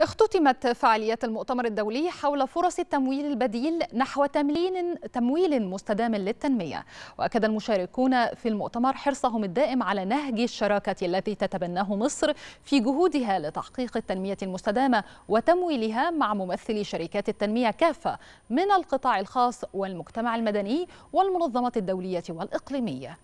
اختتمت فعاليات المؤتمر الدولي حول فرص التمويل البديل نحو تملين تمويل مستدام للتنمية وأكد المشاركون في المؤتمر حرصهم الدائم على نهج الشراكة الذي تتبناه مصر في جهودها لتحقيق التنمية المستدامة وتمويلها مع ممثلي شركات التنمية كافة من القطاع الخاص والمجتمع المدني والمنظمات الدولية والإقليمية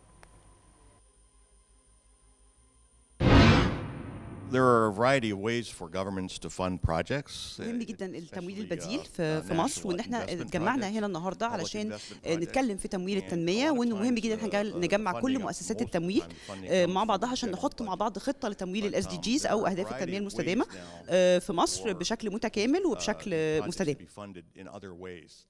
There are a variety of ways for governments to fund projects. Uh, مهم جدا التمويل البديل uh, في uh, في مصر وان احنا اتجمعنا هنا النهارده علشان آه، نتكلم في تمويل التنميه وانه مهم جدا ان احنا نجمع كل مؤسسات التمويل آه، مع بعضها عشان نحط مع بعض خطه لتمويل الاس دي جيز او اهداف التنميه المستدامه آه، في مصر بشكل متكامل وبشكل مستدام.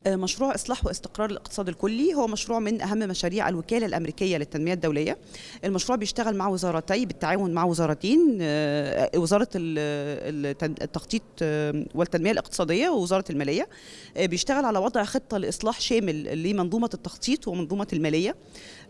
مشروع اصلاح واستقرار الاقتصاد الكلي هو مشروع من اهم مشاريع الوكاله الامريكيه للتنميه الدوليه. المشروع بيشتغل مع وزارتي بالتعاون مع وزارتين وزاره التخطيط والتنميه الاقتصاديه ووزاره الماليه آه، بيشتغل على وضع خطه لاصلاح شامل لمنظومه التخطيط ومنظومه الماليه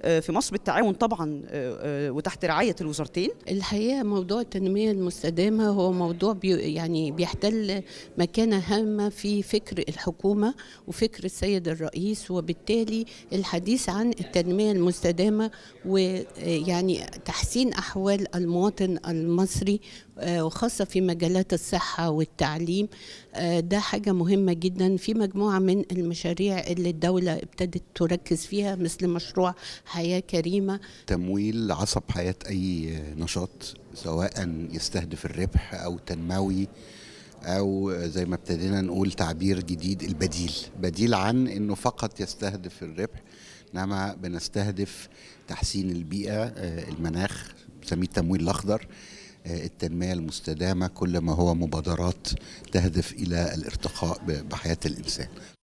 آه، في مصر بالتعاون طبعا آه، وتحت رعايه الوزارتين الحقيقه موضوع التنميه المستدامه هو موضوع بي يعني بيحتل مكانه هامه في فكر الحكومه وفكر السيد الرئيس وبالتالي الحديث عن التنميه المستدامه ويعني تحسين احوال المواطن المصري آه، وخاصة في مجالات الصحة والتعليم آه، ده حاجة مهمة جدا في مجموعة من المشاريع اللي الدولة ابتدت تركز فيها مثل مشروع حياة كريمة تمويل عصب حياة أي نشاط سواء يستهدف الربح أو تنموي او زي ما ابتدينا نقول تعبير جديد البديل بديل عن انه فقط يستهدف الربح انما بنستهدف تحسين البيئه آه، المناخ بنسميه التمويل الاخضر التنمية المستدامة كل ما هو مبادرات تهدف إلى الارتقاء بحياة الإنسان